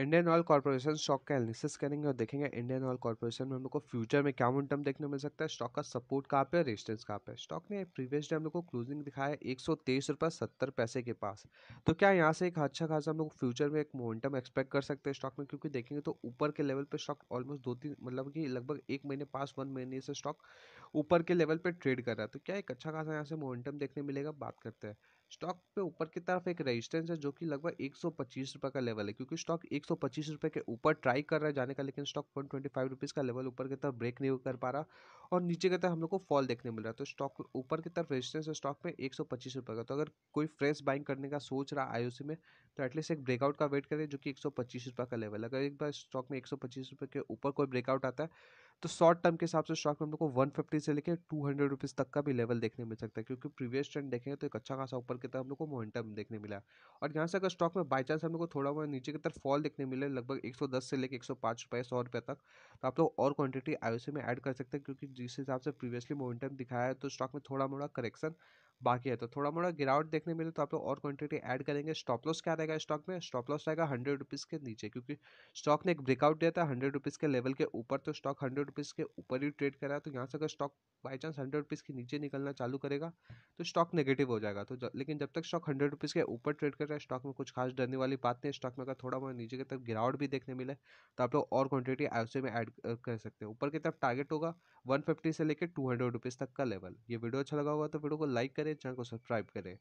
Indian Oil Corporation stock का analysis करेंगे और देखेंगे इंडियन ऑयल कॉर्पोरेशन में हम लोग को फ्यूचर में क्या मोमेंटम देखने मिल सकता है स्टॉक का सपोर्ट कहाँ पे रेजिस्टेंस कहाँ पे स्टॉक ने प्रीवियस डे हम लोग को क्लोजिंग दिखाया एक सौ तेईस रुपये सत्तर पैसे के पास तो क्या यहाँ से एक अच्छा खासा हम लोग फ्यूचर में एक मोमेंटम एक्सपेक्ट कर सकते हैं स्टॉक में क्योंकि देखेंगे तो ऊपर के लेवल पर स्टॉक ऑलमोस्ट दो तीन मतलब कि लगभग एक महीने पास वन महीने से स्टॉक ऊपर के लेवल पर ट्रेड कर रहा है तो क्या एक अच्छा खासा यहाँ से मोमेंटम देखने मिलेगा बात करते हैं स्टॉक पे ऊपर की तरफ एक रेजिस्टेंस है जो कि लगभग एक सौ का लेवल है क्योंकि स्टॉक एक सौ के ऊपर ट्राई कर रहा है जाने का लेकिन स्टॉक वन ट्वेंटी का लेवल ऊपर की तरफ ब्रेक नहीं कर पा रहा और नीचे की तरफ हम लोग को फॉल देखने मिल रहा है तो स्टॉक ऊपर की तरफ रेजिस्टेंस स्टॉक में एक सौ पच्चीस रुपये का तो अगर कोई फ्रेश बाइंग करने का सोच रहा आई में तो एटलीस्ट एक ब्रेकआउट का वेट करें जो कि एक सौ पच्चीस रुपये का लेवल अगर एक बार स्टॉक में एक सौ पच्चीस रुपये के ऊपर कोई ब्रेकआउट आता है तो शॉर्ट टर्म के हिसाब से स्टॉक में हम लोग को वन फिफ्टी से लेकर टू हंड्रेड रुपीज़ तक का भी लेवल देखने मिल सकता है क्योंकि प्रीवियस ट्रेंड देखेंगे तो एक अच्छा खासा ऊपर की तरफ हम लोग को मोमेंटम देखने मिला और यहाँ से अगर स्टॉक में बाई चांस हम लोग को थोड़ा बहुत नीचे की तरफ फॉल देखने मिले लगभग 110 से लेकर एक सौ पाँच रुपये सौ रुपये तक तो आप लोग और क्वांटिटी आई में ऐड कर सकते हैं क्योंकि जिस हिसाब से प्रीवियसली मोमेंटम दिखाया है तो स्टॉक में थोड़ा मोड़ा करेक्शन बाकी है तो थोड़ा मोड़ा गिरावट देखने मिले तो आप लोग और क्वांटिटी ऐड करेंगे स्टॉप लॉस क्या रहेगा स्टॉक में स्टॉप लॉस रहेगा हंड्रेड रुपीज़ के नीचे क्योंकि स्टॉक ने एक ब्रेकआउट दिया था हंड्रेड रुपीज़ के लेवल के ऊपर तो स्टॉक हंड्रेड रुपीज़ के ऊपर ही ट्रेड करा तो यहाँ से अगर stock by chance hundred rupees के नीचे निकलना चालू करेगा तो स्टॉक नेगेटिव हो जाएगा तो लेकिन जब तक स्टॉक हंड्रेड रुपीज़ के ऊपर ट्रेड कर रहा है स्टॉक में कुछ खास डरने वाली बात नहीं स्टॉक में अगर थोड़ा मोड़ा नीचे की तरफ गिरावट भी देखने मिले तो आप लोग और क्वांटिटी आई में ऐड कर सकते हैं ऊपर की तरफ टारगेट होगा 150 से लेकर टू हंड्रेड रुपीज़ तक का लेवल ये वीडियो अच्छा लगा होगा तो वीडियो को लाइक करें चैनल को सब्सक्राइब करें